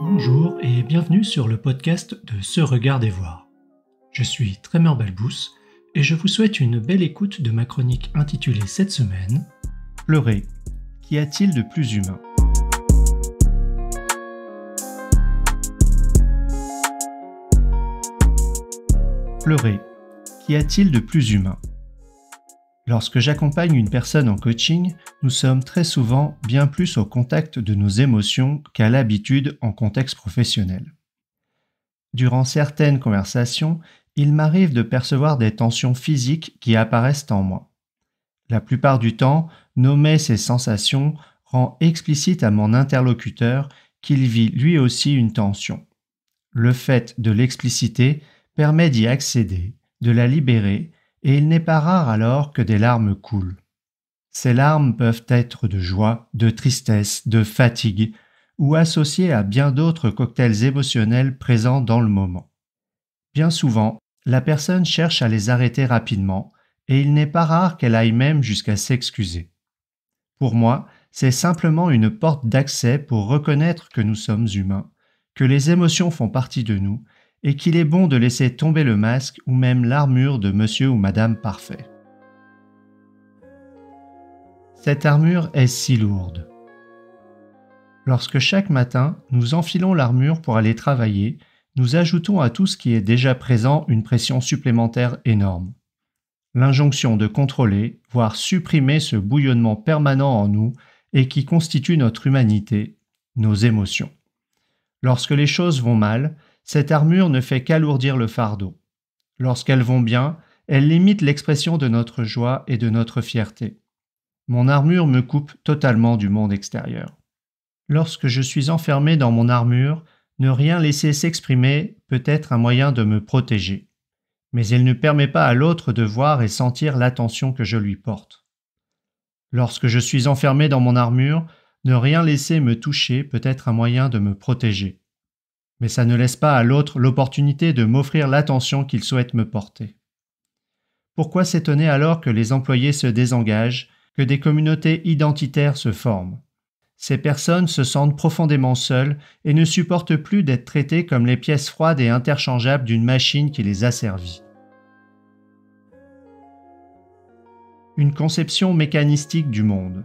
Bonjour et bienvenue sur le podcast de Se Regarder Voir. Je suis Tremor Balbous et je vous souhaite une belle écoute de ma chronique intitulée cette semaine Pleurer, qu'y a-t-il de plus humain Pleurer, qu'y a-t-il de plus humain Lorsque j'accompagne une personne en coaching, nous sommes très souvent bien plus au contact de nos émotions qu'à l'habitude en contexte professionnel. Durant certaines conversations, il m'arrive de percevoir des tensions physiques qui apparaissent en moi. La plupart du temps, nommer ces sensations rend explicite à mon interlocuteur qu'il vit lui aussi une tension. Le fait de l'expliciter permet d'y accéder, de la libérer et il n'est pas rare alors que des larmes coulent. Ces larmes peuvent être de joie, de tristesse, de fatigue, ou associées à bien d'autres cocktails émotionnels présents dans le moment. Bien souvent, la personne cherche à les arrêter rapidement, et il n'est pas rare qu'elle aille même jusqu'à s'excuser. Pour moi, c'est simplement une porte d'accès pour reconnaître que nous sommes humains, que les émotions font partie de nous, et qu'il est bon de laisser tomber le masque ou même l'armure de monsieur ou madame parfait. Cette armure est si lourde. Lorsque chaque matin nous enfilons l'armure pour aller travailler, nous ajoutons à tout ce qui est déjà présent une pression supplémentaire énorme. L'injonction de contrôler, voire supprimer ce bouillonnement permanent en nous et qui constitue notre humanité, nos émotions. Lorsque les choses vont mal, cette armure ne fait qu'alourdir le fardeau. Lorsqu'elles vont bien, elles limitent l'expression de notre joie et de notre fierté. Mon armure me coupe totalement du monde extérieur. Lorsque je suis enfermé dans mon armure, ne rien laisser s'exprimer peut être un moyen de me protéger. Mais elle ne permet pas à l'autre de voir et sentir l'attention que je lui porte. Lorsque je suis enfermé dans mon armure, ne rien laisser me toucher peut être un moyen de me protéger mais ça ne laisse pas à l'autre l'opportunité de m'offrir l'attention qu'il souhaite me porter. Pourquoi s'étonner alors que les employés se désengagent, que des communautés identitaires se forment Ces personnes se sentent profondément seules et ne supportent plus d'être traitées comme les pièces froides et interchangeables d'une machine qui les asservit. Une conception mécanistique du monde.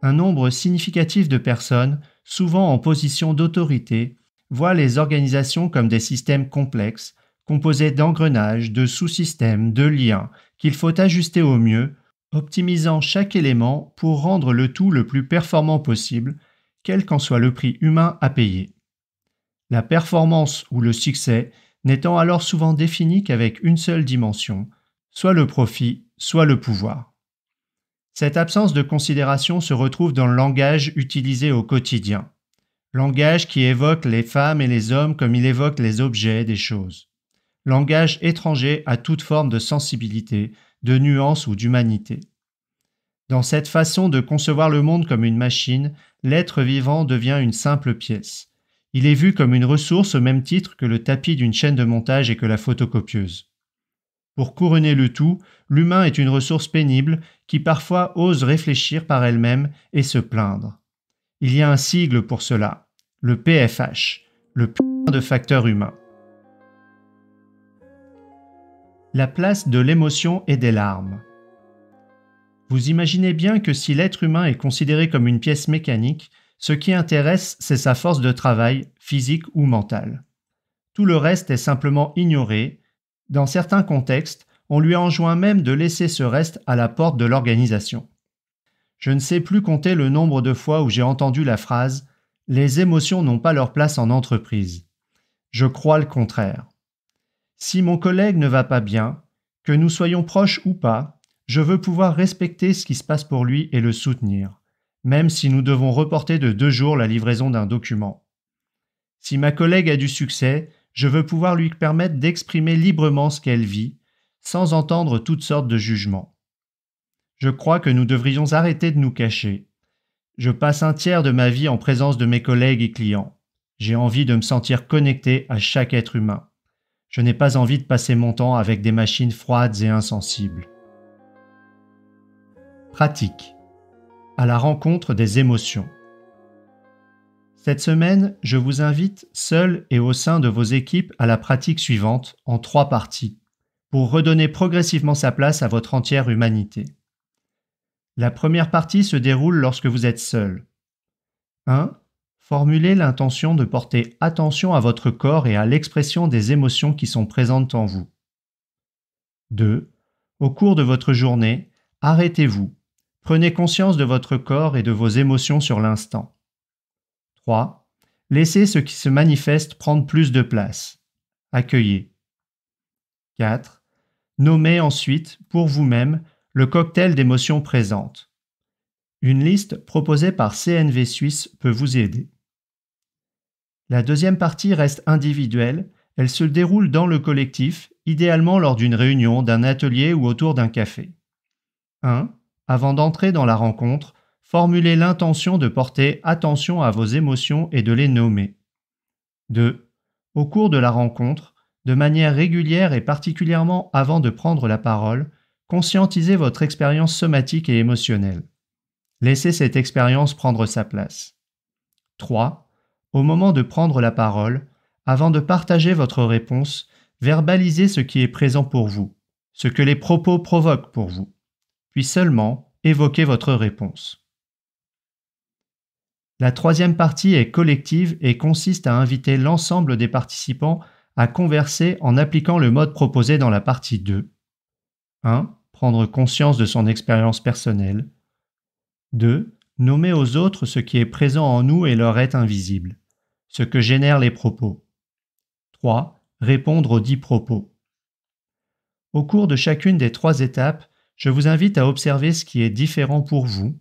Un nombre significatif de personnes souvent en position d'autorité, voit les organisations comme des systèmes complexes, composés d'engrenages, de sous-systèmes, de liens, qu'il faut ajuster au mieux, optimisant chaque élément pour rendre le tout le plus performant possible, quel qu'en soit le prix humain à payer. La performance ou le succès n'étant alors souvent définie qu'avec une seule dimension, soit le profit, soit le pouvoir. Cette absence de considération se retrouve dans le langage utilisé au quotidien, langage qui évoque les femmes et les hommes comme il évoque les objets des choses, langage étranger à toute forme de sensibilité, de nuance ou d'humanité. Dans cette façon de concevoir le monde comme une machine, l'être vivant devient une simple pièce. Il est vu comme une ressource au même titre que le tapis d'une chaîne de montage et que la photocopieuse. Pour couronner le tout, l'humain est une ressource pénible qui parfois ose réfléchir par elle-même et se plaindre. Il y a un sigle pour cela, le PFH, le p*** de facteur humain. La place de l'émotion et des larmes. Vous imaginez bien que si l'être humain est considéré comme une pièce mécanique, ce qui intéresse, c'est sa force de travail, physique ou mentale. Tout le reste est simplement ignoré, dans certains contextes, on lui enjoint même de laisser ce reste à la porte de l'organisation. Je ne sais plus compter le nombre de fois où j'ai entendu la phrase Les émotions n'ont pas leur place en entreprise. Je crois le contraire. Si mon collègue ne va pas bien, que nous soyons proches ou pas, je veux pouvoir respecter ce qui se passe pour lui et le soutenir, même si nous devons reporter de deux jours la livraison d'un document. Si ma collègue a du succès, je veux pouvoir lui permettre d'exprimer librement ce qu'elle vit, sans entendre toutes sortes de jugements. Je crois que nous devrions arrêter de nous cacher. Je passe un tiers de ma vie en présence de mes collègues et clients. J'ai envie de me sentir connecté à chaque être humain. Je n'ai pas envie de passer mon temps avec des machines froides et insensibles. Pratique. À la rencontre des émotions. Cette semaine, je vous invite, seul et au sein de vos équipes, à la pratique suivante, en trois parties, pour redonner progressivement sa place à votre entière humanité. La première partie se déroule lorsque vous êtes seul. 1. Formulez l'intention de porter attention à votre corps et à l'expression des émotions qui sont présentes en vous. 2. Au cours de votre journée, arrêtez-vous. Prenez conscience de votre corps et de vos émotions sur l'instant. 3. Laissez ce qui se manifeste prendre plus de place. Accueillez. 4. Nommez ensuite, pour vous-même, le cocktail d'émotions présentes. Une liste proposée par CNV Suisse peut vous aider. La deuxième partie reste individuelle, elle se déroule dans le collectif, idéalement lors d'une réunion, d'un atelier ou autour d'un café. 1. Avant d'entrer dans la rencontre, formulez l'intention de porter attention à vos émotions et de les nommer. 2. Au cours de la rencontre, de manière régulière et particulièrement avant de prendre la parole, conscientisez votre expérience somatique et émotionnelle. Laissez cette expérience prendre sa place. 3. Au moment de prendre la parole, avant de partager votre réponse, verbalisez ce qui est présent pour vous, ce que les propos provoquent pour vous, puis seulement évoquez votre réponse. La troisième partie est collective et consiste à inviter l'ensemble des participants à converser en appliquant le mode proposé dans la partie 2. 1. Prendre conscience de son expérience personnelle. 2. Nommer aux autres ce qui est présent en nous et leur est invisible, ce que génèrent les propos. 3. Répondre aux dix propos. Au cours de chacune des trois étapes, je vous invite à observer ce qui est différent pour vous,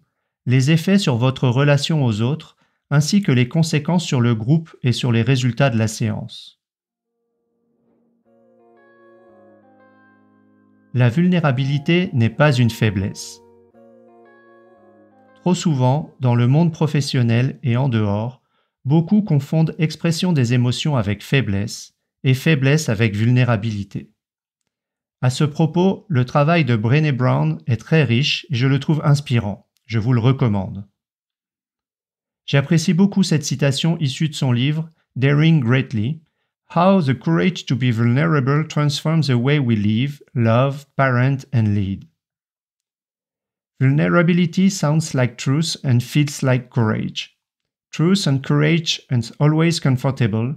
les effets sur votre relation aux autres, ainsi que les conséquences sur le groupe et sur les résultats de la séance. La vulnérabilité n'est pas une faiblesse. Trop souvent, dans le monde professionnel et en dehors, beaucoup confondent expression des émotions avec faiblesse et faiblesse avec vulnérabilité. À ce propos, le travail de Brené Brown est très riche et je le trouve inspirant. Je vous le recommande. J'apprécie beaucoup cette citation issue de son livre Daring Greatly, How the Courage to be Vulnerable Transforms the Way We Live, Love, Parent and Lead. Vulnerability sounds like truth and feels like courage. Truth and courage and always comfortable,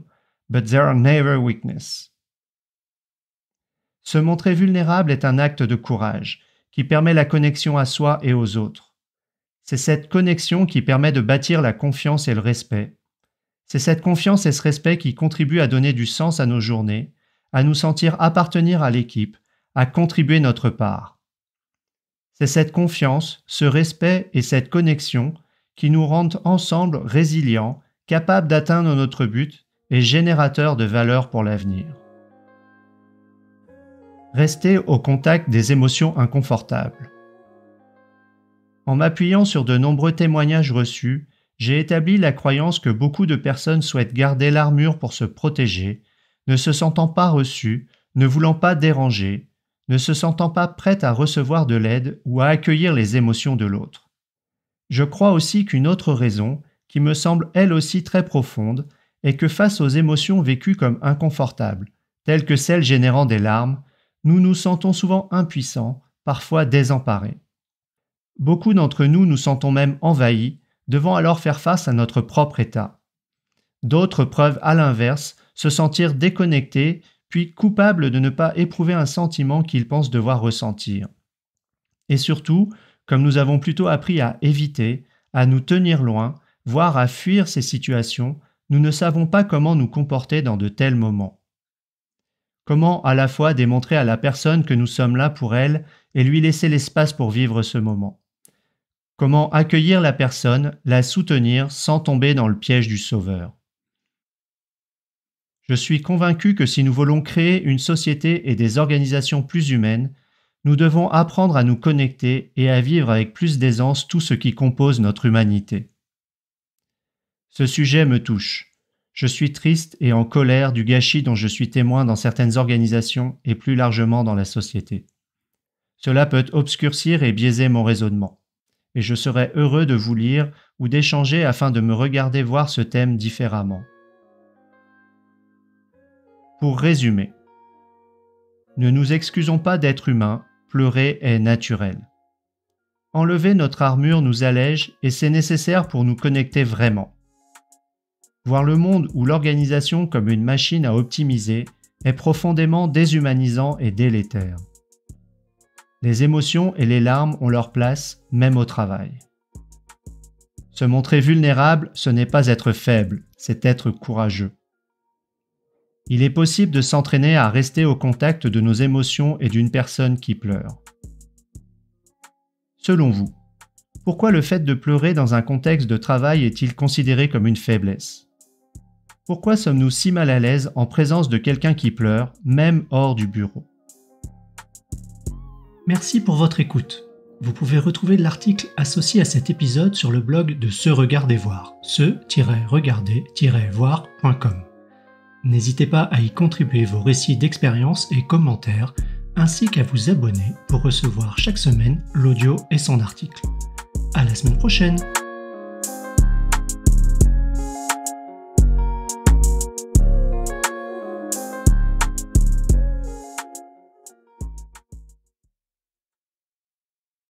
but there are never weakness. Se montrer vulnérable est un acte de courage qui permet la connexion à soi et aux autres. C'est cette connexion qui permet de bâtir la confiance et le respect. C'est cette confiance et ce respect qui contribuent à donner du sens à nos journées, à nous sentir appartenir à l'équipe, à contribuer notre part. C'est cette confiance, ce respect et cette connexion qui nous rendent ensemble résilients, capables d'atteindre notre but et générateurs de valeur pour l'avenir. Rester au contact des émotions inconfortables. En m'appuyant sur de nombreux témoignages reçus, j'ai établi la croyance que beaucoup de personnes souhaitent garder l'armure pour se protéger, ne se sentant pas reçues, ne voulant pas déranger, ne se sentant pas prêtes à recevoir de l'aide ou à accueillir les émotions de l'autre. Je crois aussi qu'une autre raison, qui me semble elle aussi très profonde, est que face aux émotions vécues comme inconfortables, telles que celles générant des larmes, nous nous sentons souvent impuissants, parfois désemparés. Beaucoup d'entre nous nous sentons même envahis, devant alors faire face à notre propre état. D'autres preuvent à l'inverse, se sentir déconnectés, puis coupables de ne pas éprouver un sentiment qu'ils pensent devoir ressentir. Et surtout, comme nous avons plutôt appris à éviter, à nous tenir loin, voire à fuir ces situations, nous ne savons pas comment nous comporter dans de tels moments. Comment à la fois démontrer à la personne que nous sommes là pour elle et lui laisser l'espace pour vivre ce moment Comment accueillir la personne, la soutenir sans tomber dans le piège du sauveur. Je suis convaincu que si nous voulons créer une société et des organisations plus humaines, nous devons apprendre à nous connecter et à vivre avec plus d'aisance tout ce qui compose notre humanité. Ce sujet me touche. Je suis triste et en colère du gâchis dont je suis témoin dans certaines organisations et plus largement dans la société. Cela peut obscurcir et biaiser mon raisonnement et je serais heureux de vous lire ou d'échanger afin de me regarder voir ce thème différemment. Pour résumer, ne nous excusons pas d'être humains, pleurer est naturel. Enlever notre armure nous allège et c'est nécessaire pour nous connecter vraiment. Voir le monde ou l'organisation comme une machine à optimiser est profondément déshumanisant et délétère. Les émotions et les larmes ont leur place, même au travail. Se montrer vulnérable, ce n'est pas être faible, c'est être courageux. Il est possible de s'entraîner à rester au contact de nos émotions et d'une personne qui pleure. Selon vous, pourquoi le fait de pleurer dans un contexte de travail est-il considéré comme une faiblesse Pourquoi sommes-nous si mal à l'aise en présence de quelqu'un qui pleure, même hors du bureau Merci pour votre écoute. Vous pouvez retrouver l'article associé à cet épisode sur le blog de Se Regarder Voir, regarder voircom N'hésitez pas à y contribuer vos récits d'expérience et commentaires, ainsi qu'à vous abonner pour recevoir chaque semaine l'audio et son article. À la semaine prochaine!